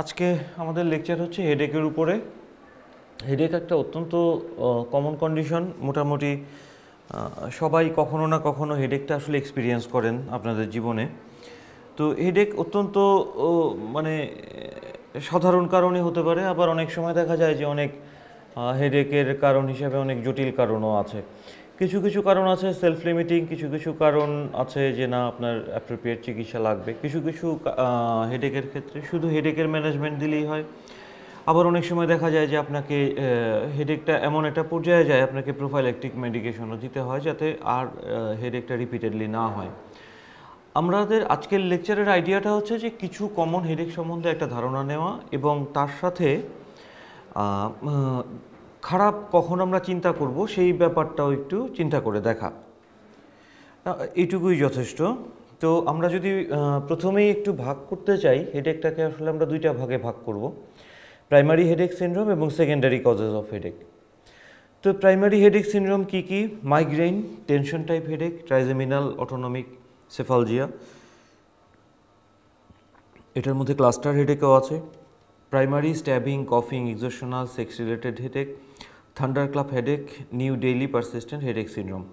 আজকে আমাদের লেকচার হচ্ছে হেডেকের উপরে হেডেক একটা অত্যন্ত কমন কন্ডিশন মোটামুটি সবাই কখনো না কখনো হেডেকটা আসলে এক্সপিরিয়েন্স করেন আপনাদের জীবনে তো হেডেক অত্যন্ত মানে সাধারণ কারণে হতে পারে আবার অনেক সময় দেখা যায় যে অনেক হেডেকের কারণ হিসাবে অনেক জটিল কারণও আছে কিছু কিছু কারণ আছে সেলফ লিমিটিং কিছু কিছু কারণ আছে যে না আপনার অ্যাপ্রোপ্রিয়েট চিকিৎসা লাগবে কিছু কিছু হেডেকের ক্ষেত্রে শুধু হেডেকের ম্যানেজমেন্ট দিলেই হয় আবার অনেক সময় দেখা যায় যে আপনাকে হেডেকটা এমন একটা পর্যায়ে যায় আপনাকে প্রোফাইলেকটিক মেডিকেশনও দিতে হয় যাতে আর হেডেকটা রিপিটেডলি না হয় আমাদের আজকের লেকচারের আইডিয়াটা হচ্ছে যে কিছু কমন হেডেক সম্বন্ধে একটা ধারণা নেওয়া এবং তার সাথে খারাপ কখন আমরা চিন্তা করব সেই ব্যাপারটাও একটু চিন্তা করে দেখা এইটুকুই যথেষ্ট তো আমরা যদি প্রথমেই একটু ভাগ করতে চাই হেডেকটাকে আসলে আমরা দুইটা ভাগে ভাগ করব প্রাইমারি হেডেক সিনড্রোম এবং সেকেন্ডারি কজেস অফ হেডেক তো প্রাইমারি হেডেক সিনড্রোম কি কি migraine tension type headache trigeminal autonomic cephalalgia এটার মধ্যে ক্লাস্টার হেডেকও আছে প্রাইমারি স্ট্যাবিং কফিং exertional sex related headache thunderclap headache new daily persistent headache syndrome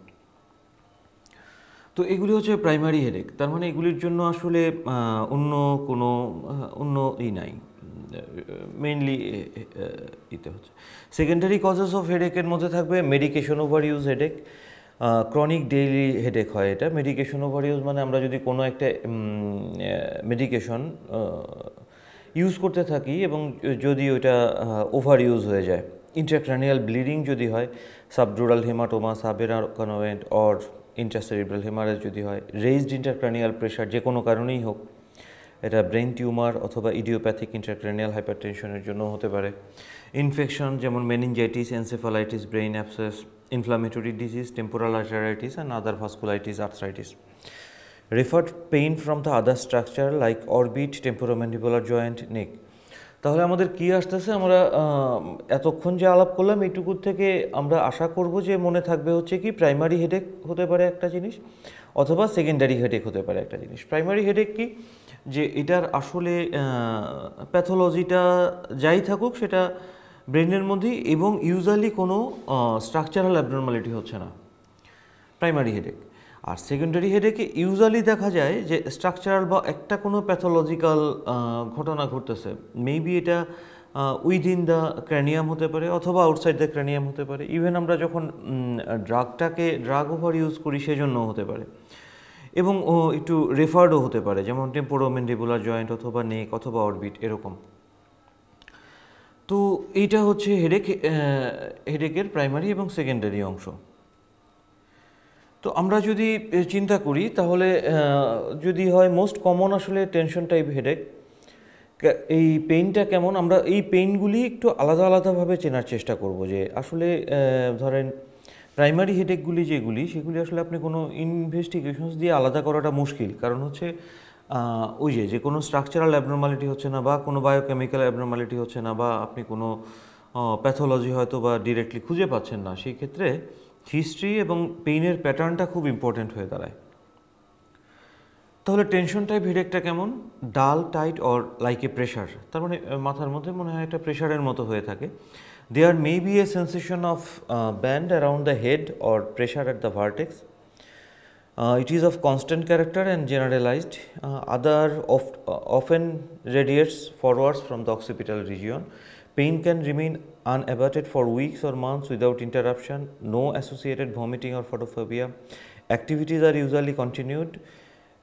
তো এগুলি হচ্ছে প্রাইমারি হেডেক তার মানে এগুলির জন্য আসলে অন্য কোনো অন্য ই নাই মেইনলি ইতে হচ্ছে সেকেন্ডারি কজেস অফ হেডেকের মধ্যে থাকবে medication overuse headache chronic daily headache হয় এটা মেডিকেশন ওভার ইউজ মানে আমরা যদি কোনো একটা মেডিকেশন ইউজ করতে থাকি এবং যদি ওইটা ওভার ইউজ হয়ে যায় ইন্ট্রাক্রানিয়াল ব্লিডিং যদি হয় subdural haematoma subarachnoid or intracerebral haemorrhage যদি হয় রেজড ইন্টারক্রানিয়াল প্রেশার যে কোনো কারণেই হোক এটা ব্রেন টিউমার অথবা ইডিওপ্যাথিক ইন্টারক্রানিয়াল হাইপারটেনশনের জন্য হতে পারে ইনফেকশন যেমন meningitis encephalitis brain abscess inflammatory disease temporal arteritis and other vasculitis arthritis referred pain from the other structure like orbit temporomandibular joint neck তাহলে আমাদের কি আসতেছে আমরা এতক্ষণ যে আলাপ করলাম এইটুকুর থেকে আমরা আশা করব যে মনে থাকবে হচ্ছে কি প্রাইমারি হেডেক হতে পারে একটা জিনিস অথবা সেকেন্ডারি হেডেক হতে পারে একটা জিনিস প্রাইমারি হেডেক কি যে এটার আসলে প্যাথোলজিটা যাই থাকুক সেটা ব্রেনের মধ্যেই এবং ইউজুয়ালি কোনো স্ট্রাকচারাল অ্যাবনর্মালিটি হচ্ছে না প্রাইমারি হেডেক আর সেকেন্ডারি হেডেকে ইউজুয়ালি দেখা যায় যে স্ট্রাকচারাল বা একটা কোনো প্যাথোলজিক্যাল ঘটনা ঘটতেছে মেবি এটা উইদিন দ্য ক্র্যানিয়াম হতে পারে অথবা আউটসাইড দ্য ক্র্যানিয়াম হতে পারে ইভেন আমরা যখন ড্রাগটাকে ড্রাগ ওভার ইউজ করি সেজন্য হতে পারে এবং ও একটু রেফার্ডও হতে পারে যেমন টেম্পোরোমেন্ডিবুলার জয়েন্ট অথবা নেক অথবা অরবিট এরকম তো এইটা হচ্ছে হেডেক হেডেকের প্রাইমারি এবং সেকেন্ডারি অংশ তো আমরা যদি চিন্তা করি তাহলে যদি হয় মোস্ট কমন আসলে টেনশন টাইপ হেডেক এই পেইনটা কেমন আমরা এই পেইনগুলি একটু আলাদা আলাদাভাবে চেনার চেষ্টা করব যে আসলে ধরেন প্রাইমারি হেডেকগুলি যেগুলি সেগুলি আসলে আপনি কোনো ইনভেস্টিগেশনস দিয়ে আলাদা করাটা মুশকিল কারণ হচ্ছে ওই যে যে কোনো স্ট্রাকচারাল অ্যাবনর্মালিটি হচ্ছে না বা কোনো বায়োকেমিক্যাল অ্যাবনর্মালিটি হচ্ছে না বা আপনি কোনো প্যাথোলজি হয়তো বা ডিরেক্টলি খুঁজে পাচ্ছেন না সেই ক্ষেত্রে হিস্ট্রি এবং পেইনের প্যাটার্নটা খুব ইম্পর্ট্যান্ট হয়ে দাঁড়ায় তাহলে টেনশন টাইপ হেডেকটা কেমন dull tight or like a pressure তার মানে মাথার মধ্যে মনে হয় একটা প্রেশারের মতো হয়ে থাকে there may be a sensation of band around the head or pressure at the vertex it is of constant character and generalised other of often radiates forwards from the occipital region Pain can remain unabated for weeks or months without interruption, no associated vomiting or photophobia. Activities are usually continued.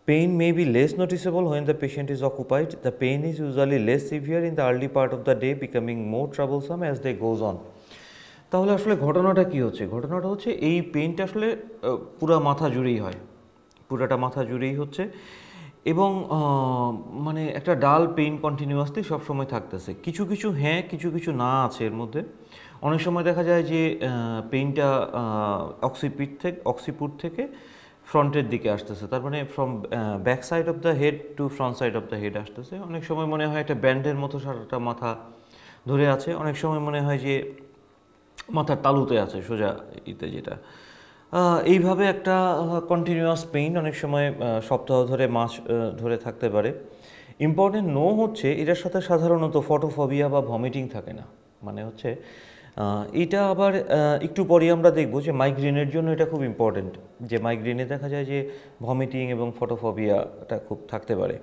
Pain may be less noticeable when the patient is occupied. The pain is usually less severe in the early part of the day, becoming more troublesome as day goes on. তাহলে আসলে ঘটনাটা কি হচ্ছে ঘটনাটা হচ্ছে এই পেনটা আসলে পুরা মাথা জুড়েই হয় পুরাটা মাথা জুড়েই হচ্ছে এবং মানে একটা ডাল পেইন কন্টিনিউয়াসলি সবসময় থাকতেছে কিছু কিছু হ্যাঁ কিছু কিছু না আছে এর মধ্যে অনেক সময় দেখা যায় যে পেইনটা অক্সিপিট থেকে অক্সিপুট থেকে ফ্রন্টের দিকে আসতেছে তার মানে from back side of the head to front side of the head আসতেছে অনেক সময় মনে হয় একটা ব্যান্ডের মতো সারাটা মাথা ধরে আছে অনেক সময় মনে হয় যে মাথার তালুতে আছে সোজা ইতে যেটা এইভাবে একটা কন্টিনিউয়াস পেইন অনেক সময় সপ্তাহ ধরে মাস ধরে থাকতে পারে ইম্পর্টেন্ট নো হচ্ছে এটার সাথে সাধারণত ফটোফবিয়া বা ভমিটিং থাকে না মানে হচ্ছে এটা আবার একটু পরে আমরা দেখব যে মাইগ্রেনের জন্য এটা খুব ইম্পর্টেন্ট যে মাইগ্রেনে দেখা যায় যে ভমিটিং এবং ফটোফবিয়াটা খুব থাকতে পারে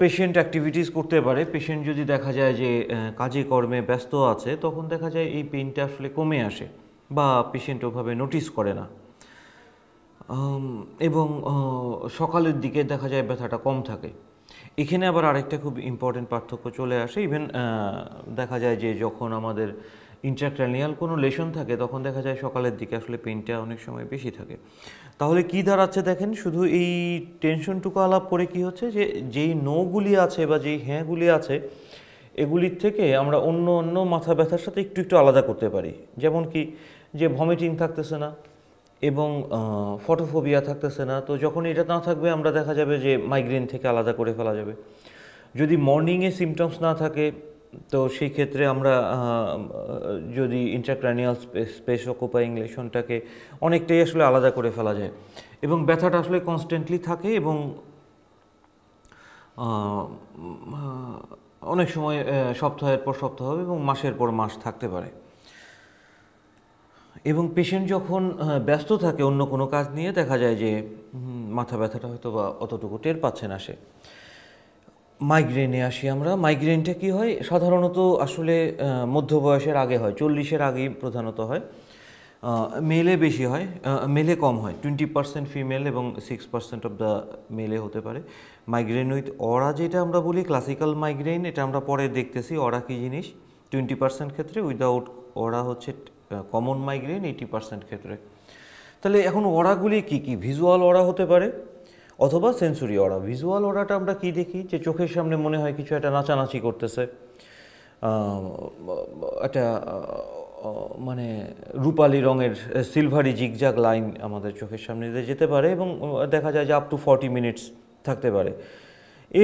পেশেন্ট অ্যাক্টিভিটিস করতে পারে পেশেন্ট যদি দেখা যায় যে কাজে কর্মে ব্যস্ত আছে তখন দেখা যায় এই পেনটা আসলে কমে আসে বা পেশেন্ট ওভাবে নোটিস করে না এবং সকালের দিকে দেখা যায় ব্যথাটা কম থাকে এখানে আবার আরেকটা খুব ইম্পর্টেন্ট পার্থক্য চলে আসে ইভেন দেখা যায় যে যখন আমাদের ইন্ট্রাক্রানিয়াল কোনো লেশন থাকে তখন দেখা যায় সকালের দিকে আসলে পেনটা অনেক সময় বেশি থাকে তাহলে কি দাঁড়াচ্ছে দেখেন শুধু এই টেনশনটুকু আলাপ করে কি হচ্ছে যে যেই নোগুলি আছে বা যেই হ্যাঁগুলি আছে এগুলির থেকে আমরা অন্য অন্য মাথা ব্যথার সাথে একটু একটু আলাদা করতে পারি যেমন কি যে ভমিটিং থাকতেছে না এবং ফটোফোবিয়া থাকতেছে না তো যখন এটা না থাকবে আমরা দেখা যাবে যে মাইগ্রেন থেকে আলাদা করে ফেলা যাবে যদি মর্নিংয়ে সিমটমস না থাকে তো সেই ক্ষেত্রে আমরা যদি ইন্টারক্রানিয়াল স্পেস অকুপাই ইংলেশনটাকে অনেকটাই আসলে আলাদা করে ফেলা যায় এবং ব্যথাটা আসলে কনস্ট্যান্টলি থাকে এবং অনেক সময় সপ্তাহের পর সপ্তাহ এবং মাসের পর মাস থাকতে পারে এবং পেশেন্ট যখন ব্যস্ত থাকে অন্য কোনো কাজ নিয়ে দেখা যায় যে মাথা ব্যথাটা হয়তো বা অতটুকু টের পাচ্ছে না সে মাইগ্রেনে আসি আমরা মাইগ্রেনটা কি হয় সাধারণত আসলে মধ্য বয়সের আগে হয় চল্লিশের আগেই প্রধানত হয় মেলে বেশি হয় মেলে কম হয় টোয়েন্টি পার্সেন্ট ফিমেল এবং six percent of the male হতে পারে মাইগ্রেন উইথ অরা যেটা আমরা বলি ক্লাসিক্যাল মাইগ্রেন এটা আমরা পরে দেখতেছি অরা কী জিনিস টোয়েন্টি পার্সেন্ট ক্ষেত্রে উইদাউট অরা হচ্ছে কমন মাইগ্রেন এইটি পার্সেন্ট ক্ষেত্রে তাহলে এখন অড়াগুলি কি কি ভিজুয়াল অড়া হতে পারে অথবা সেন্সুরি অড়া ভিজুয়াল অড়াটা আমরা কি দেখি যে চোখের সামনে মনে হয় কিছু একটা নাচানাচি করতেছে একটা মানে রূপালি রঙের সিলভারি জিগজাগ লাইন আমাদের চোখের সামনে দিয়ে যেতে পারে এবং দেখা যায় যে আপ টু ফর্টি মিনিটস থাকতে পারে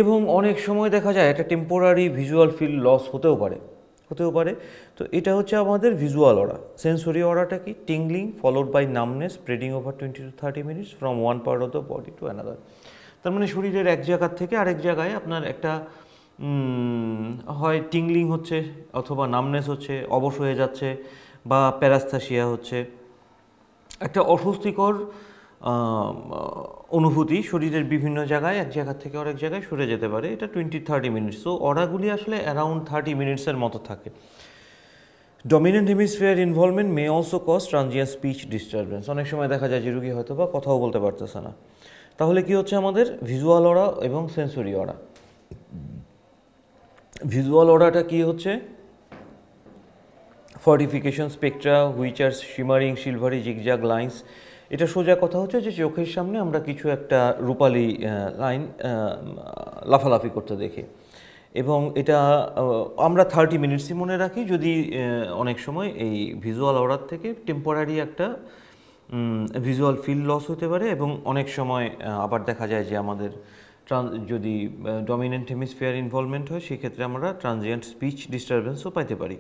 এবং অনেক সময় দেখা যায় একটা টেম্পোরারি ভিজুয়াল ফিল লস হতেও পারে হতেও পারে তো এটা হচ্ছে আমাদের ভিজুয়াল অর্ডার সেন্সরি অর্ডারটা কি tingling followed by numbness spreading over twenty two thirty minutes from one part of the body to another তার মানে শরীরের এক জায়গার থেকে আরেক জায়গায় আপনার একটা হয় টিংলিং হচ্ছে অথবা নামনেস হচ্ছে অবশ হয়ে যাচ্ছে বা প্যারাস্থাসিয়া হচ্ছে একটা অস্বস্তিকর অনুভূতি শরীরের বিভিন্ন জায়গায় এক জায়গা থেকে আরেক জায়গায় সরে যেতে পারে এটা টোয়েন্টি থার্টি মিনিটস তো অর্ডারগুলি আসলে অ্যারাউন্ড থার্টি মিনিটসের মতো থাকে dominant hemisphere involvement may also cause transient speech disturbance অনেক সময় দেখা যায় যে রুগী হয়তো বা কথাও বলতে পারতেছে না তাহলে কি হচ্ছে আমাদের ভিজুয়াল অরা এবং সেন্সরি অরা ভিজুয়াল অরাটা কি হচ্ছে fortification spectra which are shimmering silvery zigzag lines এটা সোজা কথা হচ্ছে যে চোখের সামনে আমরা কিছু একটা রূপালি লাইন লাফালাফি করতে দেখি এবং এটা আমরা থার্টি মিনিটসই মনে রাখি যদি অনেক সময় এই ভিজুয়াল অর্ডার থেকে টেম্পোরারি একটা ভিজুয়াল ফিল লস হতে পারে এবং অনেক সময় আবার দেখা যায় যে আমাদের যদি ডমিনেন্ট হেমিসফেয়ার ইনভলভমেন্ট হয় সেক্ষেত্রে আমরা ট্রানজিয়েন্ট স্পিচ ডিস্টারবেন্সও পাইতে পারি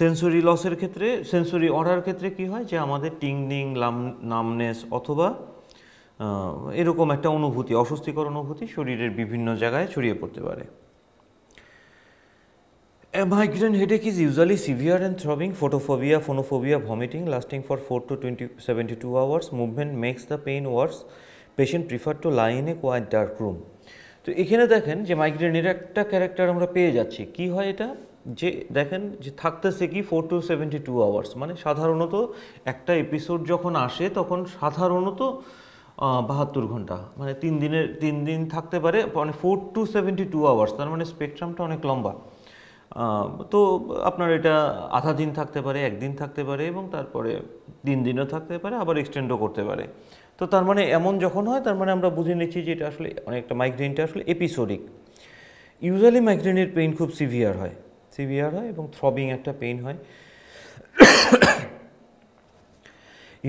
সেন্সরি লসের ক্ষেত্রে সেন্সরি অর্ডার ক্ষেত্রে কি হয় যে আমাদের টিংনিং লাম নামনেস অথবা এরকম একটা অনুভূতি অস্বস্তিকর অনুভূতি শরীরের বিভিন্ন জায়গায় ছড়িয়ে পড়তে পারে A migraine headache is usually severe and throbbing, photophobia, phonophobia, vomiting lasting for 4 to 20, 72 hours. Movement makes the pain worse. Patient prefer to lie in a quiet dark room. তো এখানে দেখেন যে মাইগ্রেনের একটা ক্যারেক্টার আমরা পেয়ে যাচ্ছি কি হয় এটা যে দেখেন যে থাকতেছে কি four to seventy two hours মানে সাধারণত একটা এপিসোড যখন আসে তখন সাধারণত বাহাত্তর ঘন্টা মানে তিন দিনের তিন দিন থাকতে পারে মানে four to seventy two hours তার মানে স্পেকট্রামটা অনেক লম্বা তো আপনার এটা আধা দিন থাকতে পারে একদিন থাকতে পারে এবং তারপরে তিন দিনও থাকতে পারে আবার এক্সটেন্ডও করতে পারে তো তার মানে এমন যখন হয় তার মানে আমরা বুঝে নিচ্ছি যে এটা আসলে অনেকটা মাইগ্রেনটা আসলে এপিসোডিক ইউজুয়ালি মাইগ্রেনের পেইন খুব সিভিয়ার হয় সিভিয়ার হয় এবং থ্রবিং একটা পেইন হয়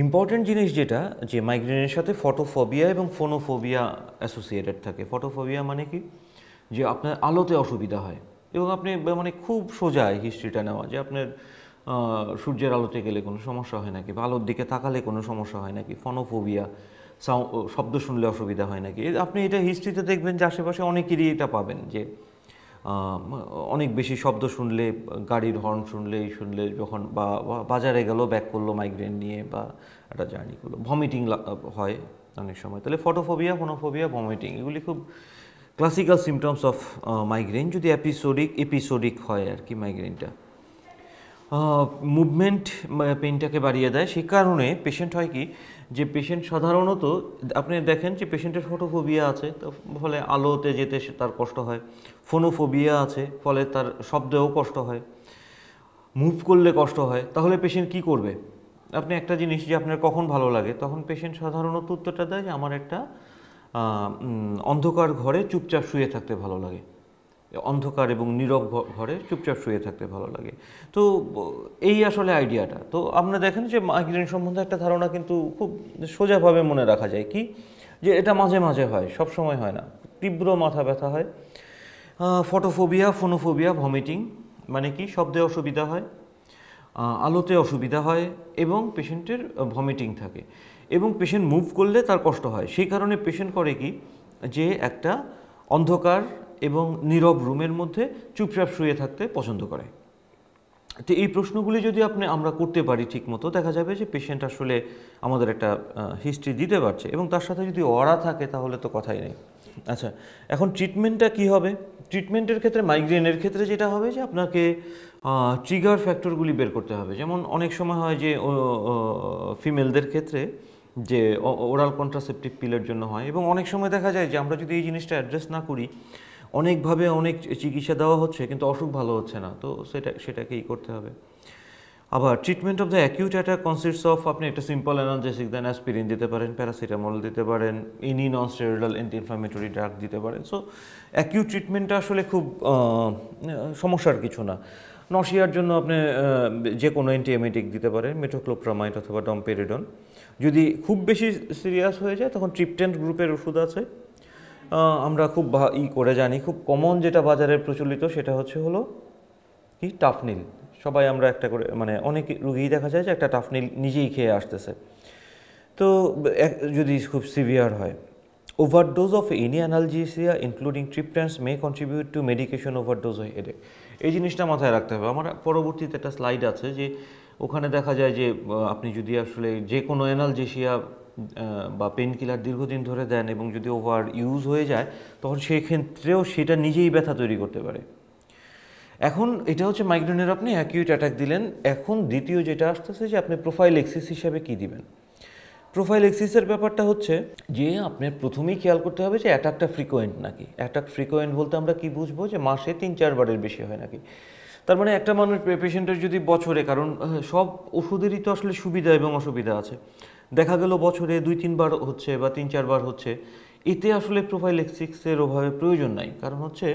ইম্পর্ট্যান্ট জিনিস যেটা যে মাইগ্রেনের সাথে ফটোফোবিয়া এবং ফোনোফোবিয়া অ্যাসোসিয়েটেড থাকে ফটোফোবিয়া মানে কি যে আপনার আলোতে অসুবিধা হয় এবং আপনি মানে খুব সোজা হিস্ট্রিটা নেওয়া যে আপনার সূর্যের আলোতে গেলে কোনো সমস্যা হয় নাকি বা আলোর দিকে তাকালে কোনো সমস্যা হয় নাকি ফনোফোবিয়া শব্দ শুনলে অসুবিধা হয় নাকি আপনি এটা হিস্ট্রিতে দেখবেন যে আশেপাশে অনেকেরই এটা পাবেন যে অনেক বেশি শব্দ শুনলে গাড়ির হর্ন শুনলে শুনলে যখন বা বাজারে গেল ব্যাক করলো মাইগ্রেন নিয়ে বা একটা জার্নি করলো ভমিটিং হয় অনেক সময় তাহলে ফটোফোবিয়া ফোনোফোবিয়া ভমিটিং এগুলি খুব ক্লাসিক্যাল সিমটমস অফ মাইগ্রেন যদি এপিসোডিক এপিসোডিক হয় আর কি মাইগ্রেনটা মুভমেন্ট পেনটাকে বাড়িয়ে দেয় সেই কারণে পেশেন্ট হয় কি যে পেশেন্ট সাধারণত আপনি দেখেন যে পেশেন্টের ফটোফোবিয়া আছে তো ফলে আলোতে যেতে তার কষ্ট হয় ফোনোফোবিয়া আছে ফলে তার শব্দেও কষ্ট হয় মুভ করলে কষ্ট হয় তাহলে পেশেন্ট কি করবে আপনি একটা জিনিস যে আপনার কখন ভালো লাগে তখন পেশেন্ট সাধারণত উত্তরটা দেয় যে আমার একটা অন্ধকার ঘরে চুপচাপ শুয়ে থাকতে ভালো লাগে অন্ধকার এবং নীরব ঘরে চুপচাপ শুয়ে থাকতে ভালো লাগে তো এই আসলে আইডিয়াটা তো আপনারা দেখেন যে মাইগ্রেন সম্বন্ধে একটা ধারণা কিন্তু খুব সোজাভাবে মনে রাখা যায় কি যে এটা মাঝে মাঝে হয় সব সময় হয় না তীব্র মাথা ব্যথা হয় ফটোফোবিয়া ফোনোফোবিয়া ভমিটিং মানে কি শব্দে অসুবিধা হয় আলোতে অসুবিধা হয় এবং পেশেন্টের ভমিটিং থাকে এবং পেশেন্ট মুভ করলে তার কষ্ট হয় সেই কারণে পেশেন্ট করে কি যে একটা অন্ধকার এবং নীরব রুমের মধ্যে চুপচাপ শুয়ে থাকতে পছন্দ করে তো এই প্রশ্নগুলি যদি আপনি আমরা করতে পারি ঠিকমতো দেখা যাবে যে পেশেন্ট আসলে আমাদের একটা হিস্ট্রি দিতে পারছে এবং তার সাথে যদি অরা থাকে তাহলে তো কথাই নেই আচ্ছা এখন ট্রিটমেন্টটা কি হবে ট্রিটমেন্টের ক্ষেত্রে মাইগ্রেনের ক্ষেত্রে যেটা হবে যে আপনাকে ট্রিগার ফ্যাক্টরগুলি বের করতে হবে যেমন অনেক সময় হয় যে ফিমেলদের ক্ষেত্রে যে ওরাল কন্ট্রাসেপটিভ পিলের জন্য হয় এবং অনেক সময় দেখা যায় যে আমরা যদি এই জিনিসটা অ্যাড্রেস না করি অনেকভাবে অনেক চিকিৎসা দেওয়া হচ্ছে কিন্তু অসুখ ভালো হচ্ছে না তো সেটা সেটাকেই করতে হবে আবার treatment of the acute attack consists of আপনি একটা সিম্পল অ্যানালজেসিক দেন অ্যাসপিরিন দিতে পারেন প্যারাসিটামল দিতে পারেন any non steroidal anti inflammatory drug দিতে পারেন সো অ্যাকিউট ট্রিটমেন্টটা আসলে খুব সমস্যার কিছু না নশিয়ার জন্য আপনি যে কোনো অ্যান্টিএমেটিক দিতে পারেন মেট্রোক্লোপ্রামাইট অথবা ডম্পেরিডন যদি খুব বেশি সিরিয়াস হয়ে যায় তখন ট্রিপটেন্ট গ্রুপের ওষুধ আছে আমরা খুব ই করে জানি খুব কমন যেটা বাজারে প্রচলিত সেটা হচ্ছে হলো কি টাফনিল সবাই আমরা একটা করে মানে অনেক রুগী দেখা যায় যে একটা টাফনিল নিজেই খেয়ে আসতেছে তো যদি খুব সিভিয়ার হয় of any analgesia including triptans may contribute to medication overdose overdose এড়ে এই জিনিসটা মাথায় রাখতে হবে আমার পরবর্তীতে একটা স্লাইড আছে যে ওখানে দেখা যায় যে আপনি যদি আসলে যে কোনো অ্যানালজেসিয়া বা পেন কিলার দীর্ঘদিন ধরে দেন এবং যদি ওভার ইউজ হয়ে যায় তখন সেক্ষেত্রেও সেটা নিজেই ব্যথা তৈরি করতে পারে এখন এটা হচ্ছে মাইগ্রেনের আপনি অ্যাকিউট অ্যাটাক দিলেন এখন দ্বিতীয় যেটা আসতেছে যে আপনি প্রোফাইল এক্সিস হিসাবে কি দিবেন প্রোফাইল এক্সিসের ব্যাপারটা হচ্ছে যে আপনার প্রথমেই খেয়াল করতে হবে যে অ্যাটাকটা ফ্রিকোয়েন্ট নাকি অ্যাটাক ফ্রিকোয়েন্ট বলতে আমরা কি বুঝবো যে মাসে তিন চারবারের বেশি হয় নাকি তার মানে একটা মানুষ পেশেন্টের যদি বছরে কারণ সব ওষুধেরই তো আসলে সুবিধা এবং অসুবিধা আছে দেখা গেল বছরে দুই তিনবার হচ্ছে বা তিন চারবার হচ্ছে এতে আসলে প্রোফাইলেক্সিক্সের ওভাবে প্রয়োজন নাই কারণ হচ্ছে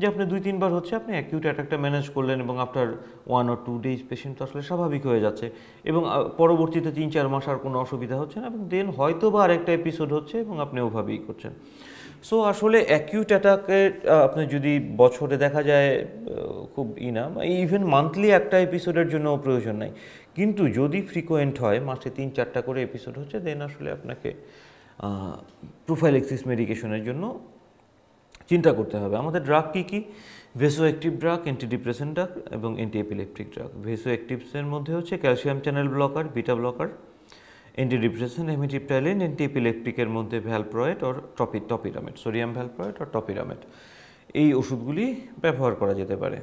যে আপনি দুই তিনবার হচ্ছে আপনি অ্যাকিউট অ্যাটাকটা ম্যানেজ করলেন এবং after one or two days patient তো আসলে স্বাভাবিক হয়ে যাচ্ছে এবং পরবর্তীতে তিন চার মাস আর কোনো অসুবিধা হচ্ছে না এবং দেন হয়তো বা আরেকটা এপিসোড হচ্ছে এবং আপনি ওভাবেই করছেন সো আসলে অ্যাকিউট অ্যাটাকে আপনি যদি বছরে দেখা যায় খুব ই না ইভেন মান্থলি একটা এপিসোডের জন্য প্রয়োজন নাই কিন্তু যদি ফ্রিকোয়েন্ট হয় মাসে তিন চারটা করে এপিসোড হচ্ছে দেন আসলে আপনাকে প্রোফাইল এক্সিস মেডিকেশনের জন্য চিন্তা করতে হবে আমাদের ড্রাগ কী কী vaso active drug antidepressant drug এবং অ্যান্টি এপিলেপটিক ড্রাগ ভেসো অ্যাক্টিভসের মধ্যে হচ্ছে calcium channel blocker beta blocker antidepressant amitriptyline and epileptic এর মধ্যে valproate or topi topiramate sodium valproate or topiramate এই ওষুধগুলি ব্যবহার করা যেতে পারে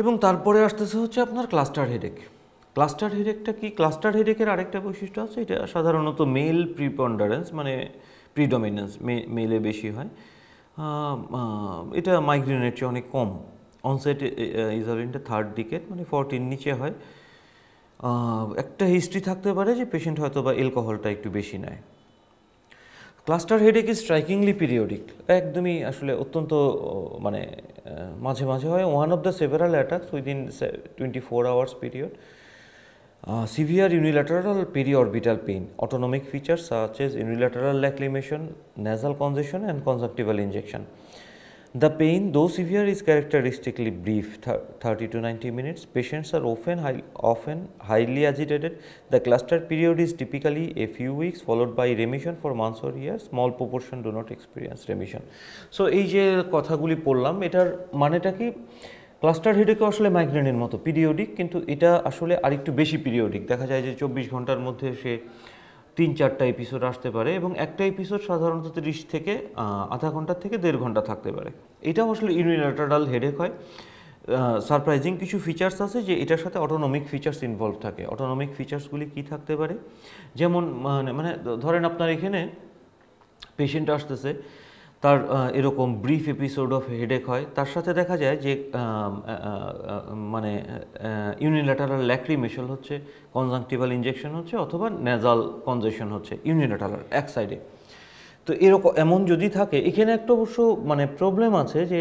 এবং তারপরে আসতেছে হচ্ছে আপনার ক্লাস্টার হেডেক ক্লাস্টার হেডেকটা কি ক্লাস্টার হেডেকের আরেকটা বৈশিষ্ট্য আছে এটা সাধারণত মেল প্রিপন্ডারেন্স মানে প্রিডমিনেন্স মেলে বেশি হয় এটা মাইগ্রেনের চেয়ে অনেক কম onset is in the third decade মানে ফোরটিন নিচে হয় একটা হিস্ট্রি থাকতে পারে যে পেশেন্ট হয়তো বা অ্যালকোহলটা একটু বেশি নেয় cluster headache is strikingly periodic একদমই আসলে অত্যন্ত মানে মাঝে মাঝে হয় one of the several attacks within twenty four hours period severe unilateral periorbital pain autonomic features such as unilateral lacrimation nasal congestion and conjunctival injection The pain, though severe, is characteristically brief, 30 to 90 minutes. Patients are often, high, often highly agitated. The cluster period is typically a few weeks followed by remission for months or years. Small proportion do not experience remission. So, এই যে কথাগুলি পড়লাম এটার মানেটা কি cluster হেডেকে আসলে মাইগ্রেনের মতো পিরিয়ডিক কিন্তু এটা আসলে আরেকটু বেশি পিরিয়ডিক দেখা যায় যে চব্বিশ ঘন্টার মধ্যে সে তিন চারটা এপিসোড আসতে পারে এবং একটা এপিসোড সাধারণত তিরিশ থেকে আধা ঘন্টা থেকে দেড় ঘন্টা থাকতে পারে এটাও আসলে ইউনিলাটারাল হেডেক হয় সারপ্রাইজিং কিছু ফিচার্স আছে যে এটার সাথে অটোনমিক ফিচার্স ইনভলভ থাকে অটোনমিক ফিচার্সগুলি কি থাকতে পারে যেমন মানে মানে ধরেন আপনার এখানে পেশেন্ট আসতেছে তার এরকম ব্রিফ এপিসোড অফ হেডেক হয় তার সাথে দেখা যায় যে মানে ইউনিলেটারাল ল্যাক্রিমেশল হচ্ছে কনজাংটিভাল ইঞ্জেকশন হচ্ছে অথবা নেজাল কনজেশন হচ্ছে ইউনিলেটারাল এক সাইডে তো এরকম এমন যদি থাকে এখানে একটা অবশ্য মানে প্রবলেম আছে যে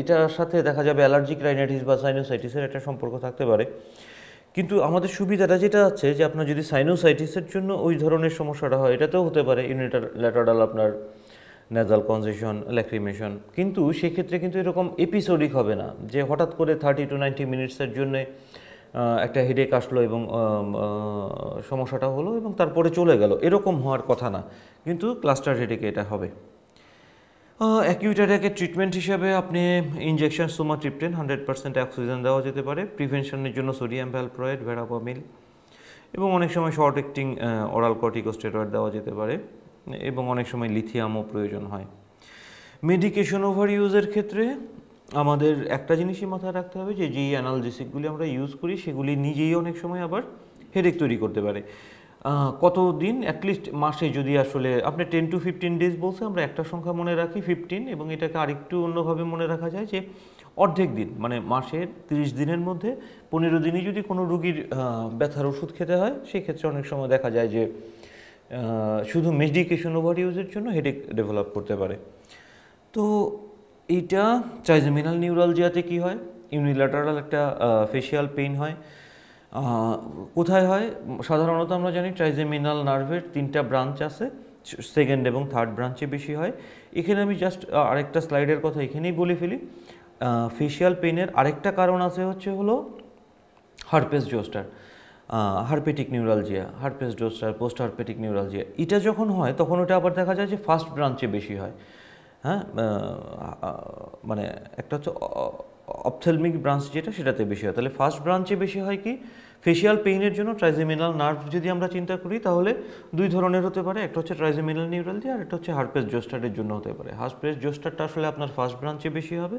এটার সাথে দেখা যাবে অ্যালার্জিক রাইনাইটিস বা সাইনোসাইটিসের একটা সম্পর্ক থাকতে পারে কিন্তু আমাদের সুবিধাটা যেটা আছে যে আপনার যদি সাইনোসাইটিসের জন্য ওই ধরনের সমস্যাটা হয় এটাতেও হতে পারে ইউনিটার ল্যাটারাল আপনার নেজাল কনজেশন ল্যাক্রিমেশন কিন্তু সেক্ষেত্রে কিন্তু এরকম এপিসোডিক হবে না যে হঠাৎ করে থার্টি টু নাইনটি মিনিটসের জন্যে একটা হেডেক আসলো এবং সমস্যাটা হলো এবং তারপরে চলে গেল এরকম হওয়ার কথা না কিন্তু ক্লাস্টার হেডেকে এটা হবে অ্যাকিউট ট্রিটমেন্ট হিসাবে আপনি injection sumatriptan hundred percent oxygen দেওয়া যেতে পারে প্রিভেনশনের জন্য সোডিয়াম ভ্যালপ্রয়েড ভেড়াপামিল এবং অনেক সময় শর্ট অ্যাক্টিং অরাল কর্টিকোস্টেরয়েড দেওয়া যেতে পারে এবং অনেক সময় লিথিয়ামও প্রয়োজন হয় মেডিকেশন ওভার ইউজের ক্ষেত্রে আমাদের একটা জিনিসই মাথায় রাখতে হবে যে যেই অ্যানালজেসিকগুলি আমরা ইউজ করি সেগুলি নিজেই অনেক সময় আবার হেডেক তৈরি করতে পারে কত দিন অ্যাটলিস্ট মাসে যদি আসলে আপনি টেন টু ফিফটিন ডেজ বলছে আমরা একটা সংখ্যা মনে রাখি ফিফটিন এবং এটাকে আরেকটু অন্যভাবে মনে রাখা যায় যে অর্ধেক দিন মানে মাসের 30 দিনের মধ্যে পনেরো দিনই যদি কোনো রুগীর ব্যথার ওষুধ খেতে হয় সেক্ষেত্রে অনেক সময় দেখা যায় যে শুধু মেডিকেশন ওভার ইউজের জন্য হেডেক ডেভেলপ করতে পারে তো এইটা ট্রাইজমিনাল নিউরালজিয়াতে কি হয় ইউনিল্যাটারাল একটা ফেশিয়াল পেইন হয় কোথায় হয় সাধারণত আমরা জানি ট্রাইজেমিনাল নার্ভের তিনটা ব্রাঞ্চ আছে সেকেন্ড এবং থার্ড ব্রাঞ্চে বেশি হয় এখানে আমি জাস্ট আরেকটা স্লাইডের কথা এখানেই বলে ফেলি ফেশিয়াল পেনের আরেকটা কারণ আছে হচ্ছে হলো herpes zoster herpetic neuralgia herpes zoster post herpetic neuralgia এটা যখন হয় তখন ওটা আবার দেখা যায় যে ফার্স্ট ব্রাঞ্চে বেশি হয় হ্যাঁ মানে একটা হচ্ছে অপথেলমিক ব্রাঞ্চ যেটা সেটাতে বেশি হয় তাহলে ফার্স্ট ব্রাঞ্চে বেশি হয় কি ফেশিয়াল পেইনের জন্য ট্রাইজেমিনাল নার্ভ যদি আমরা চিন্তা করি তাহলে দুই ধরনের হতে পারে একটা হচ্ছে ট্রাইজেমিনাল নিউরাল দিয়ে আর একটা হচ্ছে হার্পেস জোস্টারের জন্য হতে পারে হার্পেস জোস্টারটা আসলে আপনার ফার্স্ট ব্রাঞ্চে বেশি হবে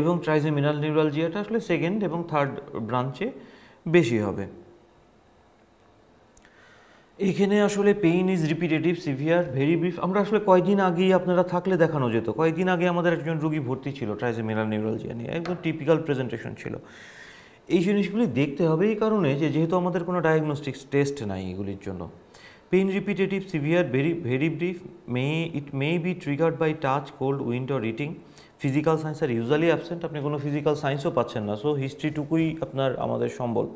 এবং ট্রাইজেমিনাল নিউরালজিয়াটা আসলে সেকেন্ড এবং থার্ড ব্রাঞ্চে বেশি হবে এখানে আসলে pain is repetitive severe very brief আমরা আসলে কয়েকদিন আগেই আপনারা থাকলে দেখানো যেত কয়েকদিন আগে আমাদের একজন রুগী ভর্তি ছিল ট্রাইজেমিনাল নিউরোলজিয়া নিয়ে একদম টিপিক্যাল প্রেজেন্টেশন ছিল এই জিনিসগুলি দেখতে হবে এই কারণে যে যেহেতু আমাদের কোনো ডায়াগনস্টিক টেস্ট নাই এগুলির জন্য pain repetitive severe very very brief may it may be triggered by touch cold wind or eating physical signs আর ইউজুয়ালি অ্যাবসেন্ট আপনি কোনো ফিজিক্যাল সায়েন্সও পাচ্ছেন না সো হিস্ট্রিটুকুই আপনার আমাদের সম্বল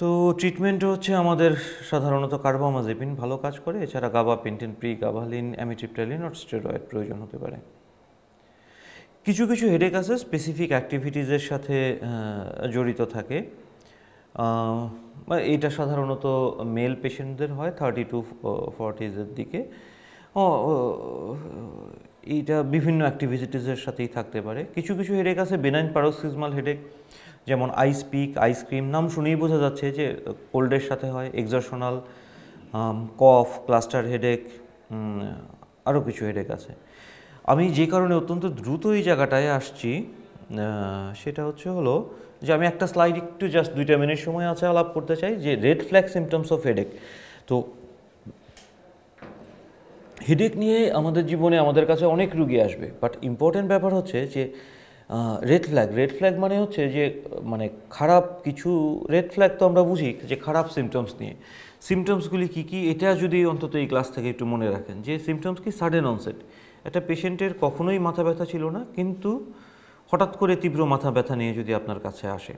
তো ট্রিটমেন্ট হচ্ছে আমাদের সাধারণত কার্বামাজেপিন ভালো কাজ করে এছাড়া gabapentin pregabalin amitriptyline আর স্টেরয়েড প্রয়োজন হতে পারে কিছু কিছু হেডেক আছে স্পেসিফিক অ্যাক্টিভিটিজের সাথে জড়িত থাকে এটা সাধারণত মেল পেশেন্টদের হয় থার্টি টু ফর্টিজের দিকে এইটা বিভিন্ন অ্যাক্টিভিটিসের সাথেই থাকতে পারে কিছু কিছু হেডেক আছে বেনাইন প্যারোসিজমাল হেডেক যেমন আইস পিক আইসক্রিম নাম শুনেই বোঝা যাচ্ছে যে কোল্ডের সাথে হয় এক্সারশনাল কফ ক্লাস্টার হেডেক আরও কিছু হেডেক আছে আমি যে কারণে অত্যন্ত দ্রুত এই জায়গাটায় আসছি সেটা হচ্ছে হলো যে আমি একটা স্লাইড একটু জাস্ট দুইটা মিনিট সময় আছে আলাপ করতে চাই যে red flag symptoms of headache তো হেডেক নিয়ে আমাদের জীবনে আমাদের কাছে অনেক রুগী আসবে বাট ইম্পর্টেন্ট ব্যাপার হচ্ছে যে রেড ফ্ল্যাগ রেড ফ্ল্যাগ মানে হচ্ছে যে মানে খারাপ কিছু রেড ফ্ল্যাগ তো আমরা বুঝি যে খারাপ সিমটমস নিয়ে সিমটমসগুলি কি কি এটা যদি অন্তত এই ক্লাস থেকে একটু মনে রাখেন যে সিমটমস কি সাডেন অনসেট একটা পেশেন্টের কখনোই মাথা ব্যথা ছিল না কিন্তু হঠাৎ করে তীব্র মাথা ব্যথা নিয়ে যদি আপনার কাছে আসে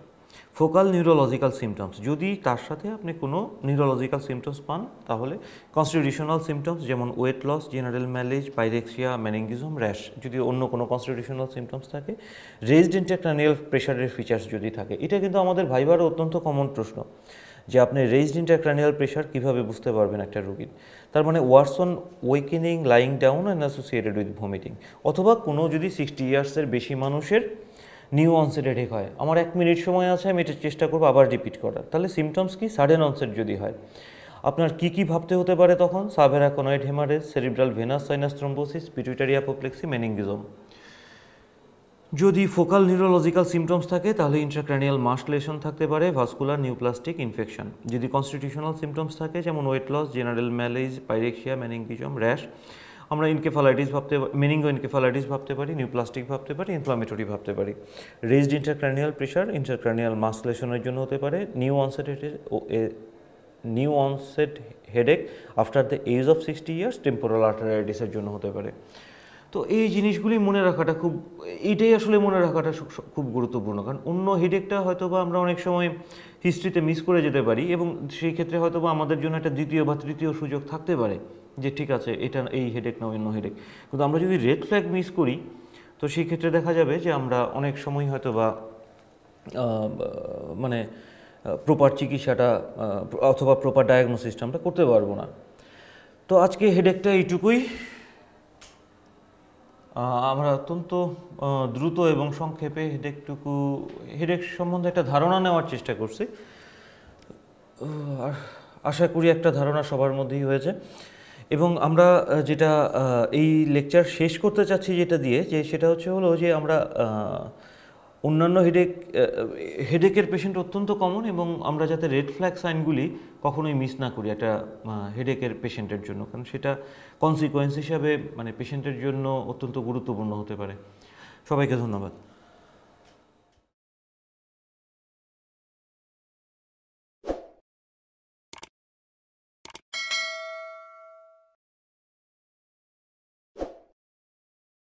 ফোকাল নিউরোলজিক্যাল সিমটমস যদি তার সাথে আপনি কোনো নিউরোলজিক্যাল সিমটমস পান তাহলে কনস্টিটিউশনাল সিমটমস যেমন weight loss general malaise pyrexia meningism rash যদি অন্য কোনো কনস্টিটিউশনাল সিমটমস থাকে রেজড একটা প্রেশারের ফিচার্স যদি থাকে এটা কিন্তু আমাদের ভাইবারও অত্যন্ত কমন প্রশ্ন যে আপনি রেজড ইন্টারক্রানিয়াল প্রেশার কীভাবে বুঝতে পারবেন একটা রোগীর তার মানে worse on wakening lying down and associated with vomiting অথবা কোনো যদি সিক্সটি ইয়ার্সের বেশি মানুষের নিউ অনসেটে ঠিক হয় আমার এক মিনিট সময় আছে আমি এটা চেষ্টা করবো আবার রিপিট করার তাহলে সিমটমস কি সাডেন অনসেট যদি হয় আপনার কি কি ভাবতে হতে পারে তখন subarachnoid haemorrhage cerebral venous sinus thrombosis pituitary apoplexy meningism যদি ফোকাল নিউরোলজিক্যাল সিমটমস থাকে তাহলে ইন্ট্রাক্রানিয়াল মাসলেশন থাকতে পারে ভাস্কুলার নিউপ্লাস্টিক ইনফেকশন যদি কনস্টিটিউশনাল সিমটমস থাকে যেমন weight loss general malaise pyrexia meningism rash আমরা ইনকেফালাইটিস ভাবতে মেনিঙ্গো ইনকেফালাইটিস ভাবতে পারি নিউপ্লাস্টিক ভাবতে পারি ইনফ্লামেটরি ভাবতে পারি রেজড ইন্টারক্রানিয়াল প্রেশার ইন্টারক্রানিয়াল মাসলেশনের জন্য হতে পারে new onset new onset headache after the age of sixty years temporal আর্টারাইটিসের জন্য হতে পারে তো এই জিনিসগুলি মনে রাখাটা খুব এইটাই আসলে মনে রাখাটা খুব গুরুত্বপূর্ণ কারণ অন্য হেডেকটা হয়তো বা আমরা অনেক সময় হিস্ট্রিতে মিস করে যেতে পারি এবং সেই ক্ষেত্রে হয়তো বা আমাদের জন্য একটা দ্বিতীয় বা তৃতীয় সুযোগ থাকতে পারে যে ঠিক আছে এটা এই হেডেক না অন্য হেডেক কিন্তু আমরা যদি রেড ফ্ল্যাগ মিস করি তো সেই ক্ষেত্রে দেখা যাবে যে আমরা অনেক সময় হয়তো বা মানে প্রপার চিকিৎসাটা অথবা প্রপার ডায়াগনোসিসটা আমরা করতে পারবো না তো আজকে হেডেকটা এইটুকুই আমরা অত্যন্ত দ্রুত এবং সংক্ষেপে হেডেকটুকু হেডেক সম্বন্ধে একটা ধারণা নেওয়ার চেষ্টা করছি আশা করি একটা ধারণা সবার মধ্যেই হয়েছে এবং আমরা যেটা এই লেকচার শেষ করতে চাচ্ছি যেটা দিয়ে যে সেটা হচ্ছে হলো যে আমরা অন্যান্য হেডেক হেডেকের পেশেন্ট অত্যন্ত কমন এবং আমরা যাতে রেড ফ্ল্যাগ সাইনগুলি কখনোই মিস না করি একটা হেডেকের পেশেন্টের জন্য কারণ সেটা কনসিকোয়েন্স হিসাবে মানে পেশেন্টের জন্য অত্যন্ত গুরুত্বপূর্ণ হতে পারে সবাইকে ধন্যবাদ